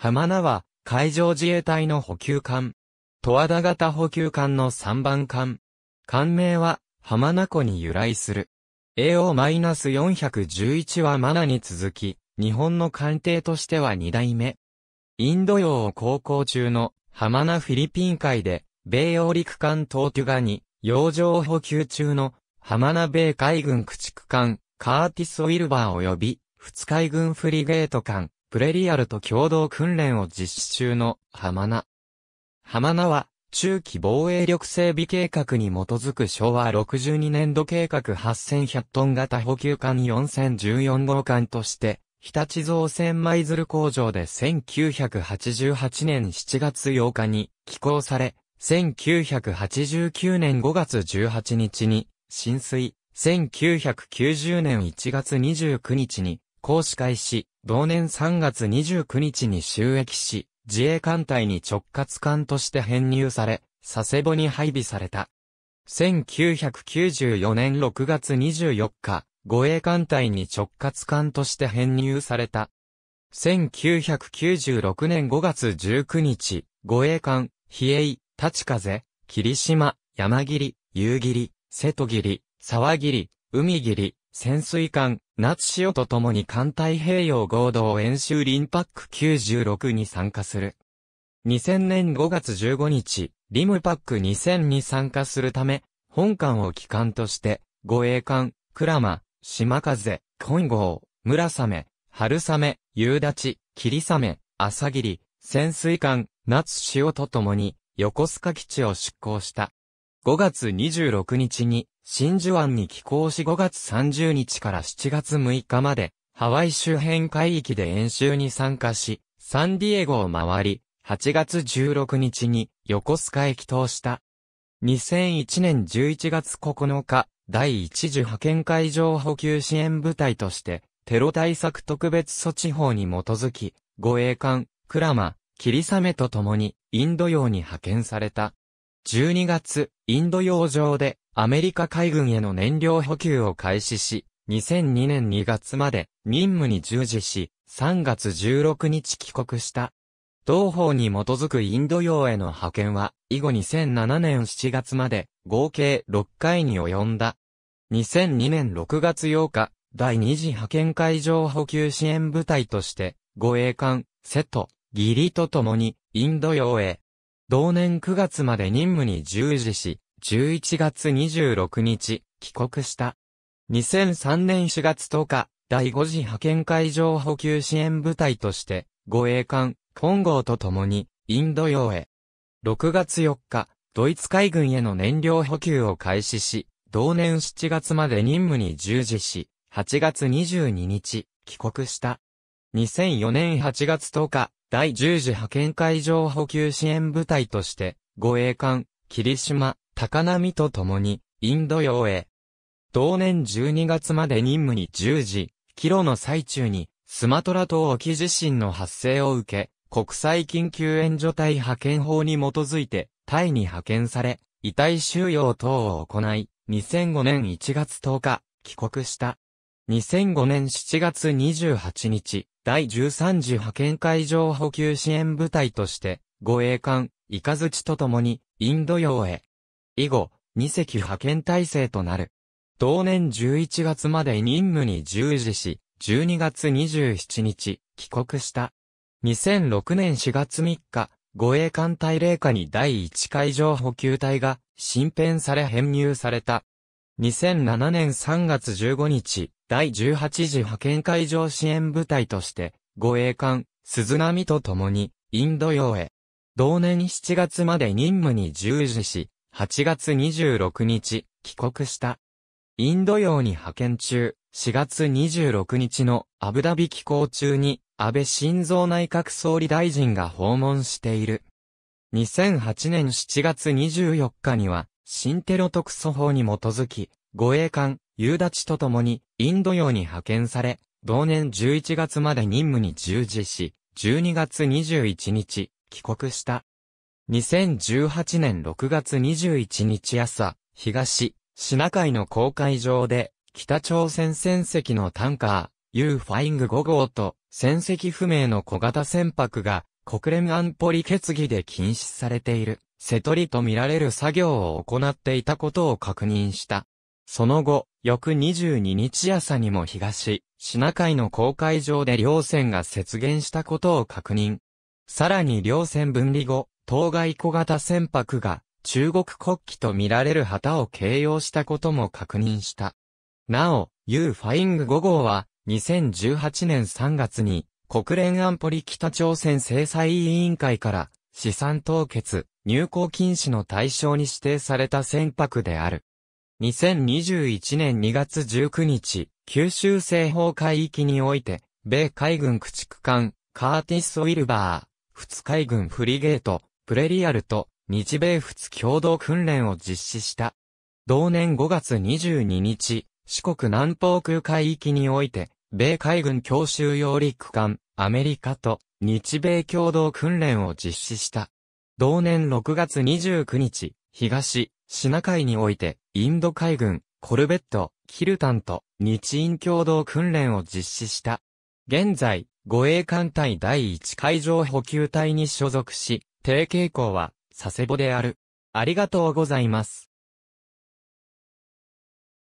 浜名は、海上自衛隊の補給艦。十和田型補給艦の3番艦。艦名は、浜名湖に由来する。AO-411 はマナに続き、日本の艦艇としては2代目。インド洋を航行中の浜名フィリピン海で、米洋陸艦東テュガに、洋上補給中の浜名米海軍駆逐艦、カーティス・ウィルバー及び、二海軍フリゲート艦、プレリアルと共同訓練を実施中の浜名。浜名は、中期防衛力整備計画に基づく昭和62年度計画8100トン型補給艦4014号艦として、日立造船舞鶴工場で1988年7月8日に寄港され、1989年5月18日に浸水、1990年1月29日に行使開始、同年3月29日に収益し、自衛艦隊に直轄艦として編入され、佐世保に配備された。1994年6月24日、護衛艦隊に直轄艦として編入された。1996年5月19日、護衛艦、比叡、立風、霧島、山霧、夕霧、瀬戸霧、沢霧、海霧、潜水艦、夏潮と共に艦太平洋合同演習リンパック96に参加する。2000年5月15日、リムパック2000に参加するため、本艦を機関として、護衛艦、クラマ、島風、金剛、村雨、春雨、夕立、霧雨、朝霧、潜水艦、夏潮と共に、横須賀基地を出港した。5月26日に真珠湾に寄港し5月30日から7月6日までハワイ周辺海域で演習に参加し、サンディエゴを回り、8月16日に横須賀へ帰島した。2001年11月9日、第一次派遣海上補給支援部隊として、テロ対策特別措置法に基づき、護衛艦、クラマ、霧雨と共に、インド洋に派遣された。12月、インド洋上でアメリカ海軍への燃料補給を開始し、2002年2月まで任務に従事し、3月16日帰国した。同法に基づくインド洋への派遣は、以後2007年7月まで合計6回に及んだ。2002年6月8日、第2次派遣海上補給支援部隊として、護衛艦、セトギリととに、インド洋へ、同年9月まで任務に従事し、11月26日、帰国した。2003年4月10日、第5次派遣海上補給支援部隊として、護衛艦、本郷と共に、インド洋へ。6月4日、ドイツ海軍への燃料補給を開始し、同年7月まで任務に従事し、8月22日、帰国した。2004年8月10日、第10次派遣海上補給支援部隊として、護衛艦、霧島、高波と共に、インド洋へ。同年12月まで任務に従事、キロの最中に、スマトラ島沖地震の発生を受け、国際緊急援助隊派遣法に基づいて、タイに派遣され、遺体収容等を行い、2005年1月10日、帰国した。2005年7月28日、第13次派遣海上補給支援部隊として、護衛艦、イカズチと共に、インド洋へ。以後、2隻派遣体制となる。同年11月まで任務に従事し、12月27日、帰国した。2006年4月3日、護衛艦隊霊下に第1海上補給隊が新編され編入された。2007年3月15日、第18次派遣海上支援部隊として、護衛艦、鈴波と共に、インド洋へ。同年7月まで任務に従事し、8月26日、帰国した。インド洋に派遣中、4月26日のアブダビ寄港中に、安倍晋三内閣総理大臣が訪問している。2008年7月24日には、新テロ特措法に基づき、護衛艦、夕立とともにインド洋に派遣され、同年11月まで任務に従事し、12月21日、帰国した。2018年6月21日朝、東、シナ海の公海上で、北朝鮮船籍のタンカー、U ファイング5号と、船籍不明の小型船舶が、国連安保理決議で禁止されている、瀬取りとみられる作業を行っていたことを確認した。その後、翌22日朝にも東、シナ海の公海上で両船が接原したことを確認。さらに両船分離後、当該小型船舶が中国国旗と見られる旗を形容したことも確認した。なお、U ファイング5号は2018年3月に国連安保理北朝鮮制裁委員会から資産凍結、入港禁止の対象に指定された船舶である。2021年2月19日、九州西方海域において、米海軍駆逐艦、カーティス・ウィルバー、仏海軍フリゲート、プレリアルと、日米仏共同訓練を実施した。同年5月22日、四国南方空海域において、米海軍強襲揚陸艦、アメリカと日米共同訓練を実施した。同年6月29日、東、シナ海において、インド海軍、コルベット、キルタンと日印共同訓練を実施した。現在、護衛艦隊第1海上補給隊に所属し、低傾向は佐世保である。ありがとうございます。